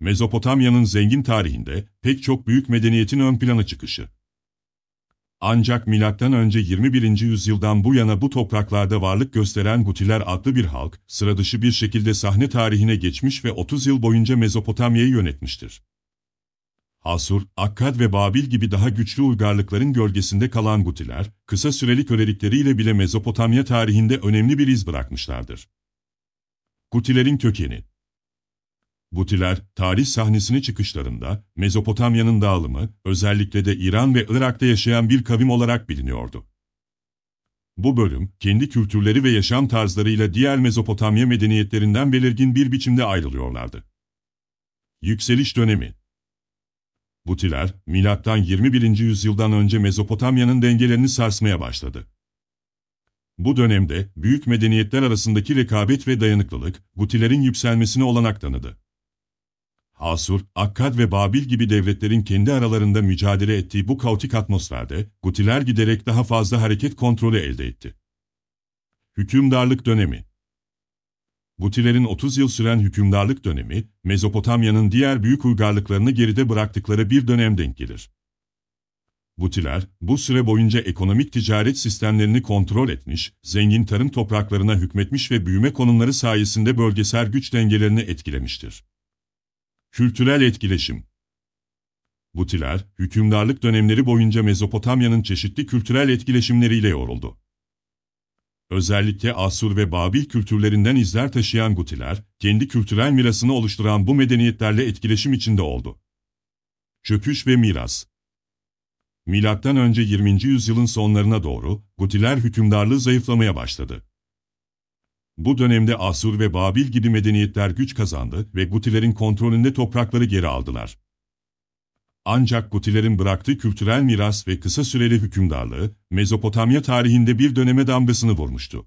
Mezopotamya'nın zengin tarihinde pek çok büyük medeniyetin ön plana çıkışı. Ancak M.Ö. 21. yüzyıldan bu yana bu topraklarda varlık gösteren Gutiler adlı bir halk, sıradışı bir şekilde sahne tarihine geçmiş ve 30 yıl boyunca Mezopotamya'yı yönetmiştir. Asur, Akkad ve Babil gibi daha güçlü uygarlıkların gölgesinde kalan Gutiler, kısa süreli kölelikleriyle bile Mezopotamya tarihinde önemli bir iz bırakmışlardır. Gutilerin kökeni Butiler, tarih sahnesini çıkışlarında Mezopotamya'nın dağılımı, özellikle de İran ve Irak'ta yaşayan bir kavim olarak biliniyordu. Bu bölüm, kendi kültürleri ve yaşam tarzlarıyla diğer Mezopotamya medeniyetlerinden belirgin bir biçimde ayrılıyorlardı. Yükseliş Dönemi Butiler, milattan 21. yüzyıldan önce Mezopotamya'nın dengelerini sarsmaya başladı. Bu dönemde büyük medeniyetler arasındaki rekabet ve dayanıklılık Butilerin yükselmesine olanak tanıdı. Hasur, Akkad ve Babil gibi devletlerin kendi aralarında mücadele ettiği bu kaotik atmosferde Gutiler giderek daha fazla hareket kontrolü elde etti. Hükümdarlık dönemi Gutilerin 30 yıl süren hükümdarlık dönemi, Mezopotamya'nın diğer büyük uygarlıklarını geride bıraktıkları bir dönem denk gelir. Gutiler, bu süre boyunca ekonomik ticaret sistemlerini kontrol etmiş, zengin tarım topraklarına hükmetmiş ve büyüme konumları sayesinde bölgesel güç dengelerini etkilemiştir. Kültürel etkileşim Butiler, hükümdarlık dönemleri boyunca Mezopotamya'nın çeşitli kültürel etkileşimleriyle yoruldu. Özellikle Asur ve Babil kültürlerinden izler taşıyan Gutiler, kendi kültürel mirasını oluşturan bu medeniyetlerle etkileşim içinde oldu. Çöküş ve miras Milattan önce 20. yüzyılın sonlarına doğru Gutiler hükümdarlığı zayıflamaya başladı. Bu dönemde Asur ve Babil gibi medeniyetler güç kazandı ve Gutilerin kontrolünde toprakları geri aldılar. Ancak Gutilerin bıraktığı kültürel miras ve kısa süreli hükümdarlığı, Mezopotamya tarihinde bir döneme damgasını vurmuştu.